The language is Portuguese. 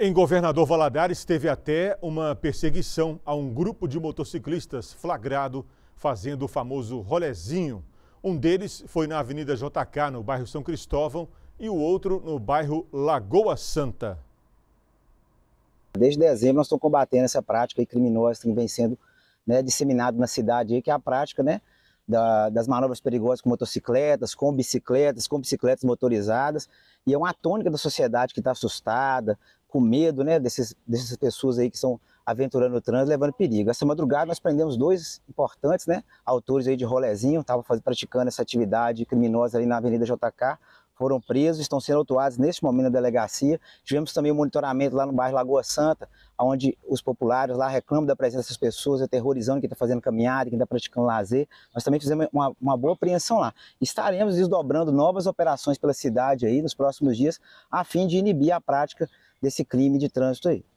Em Governador Valadares teve até uma perseguição a um grupo de motociclistas flagrado fazendo o famoso rolezinho. Um deles foi na Avenida JK, no bairro São Cristóvão, e o outro no bairro Lagoa Santa. Desde dezembro nós estamos combatendo essa prática criminosa que assim, vem sendo né, disseminada na cidade, que é a prática né, da, das manobras perigosas com motocicletas, com bicicletas, com bicicletas motorizadas. E é uma tônica da sociedade que está assustada, com medo né, desses, dessas pessoas aí que estão aventurando o trânsito, levando perigo. Essa madrugada nós prendemos dois importantes né, autores aí de rolezinho, estavam praticando essa atividade criminosa ali na Avenida JK, foram presos, estão sendo autuados neste momento na delegacia. Tivemos também o um monitoramento lá no bairro Lagoa Santa, onde os populares lá reclamam da presença dessas pessoas, aterrorizando quem está fazendo caminhada, quem está praticando lazer. Nós também fizemos uma, uma, boa apreensão lá. Estaremos desdobrando novas operações pela cidade aí nos próximos dias, a fim de inibir a prática desse crime de trânsito aí.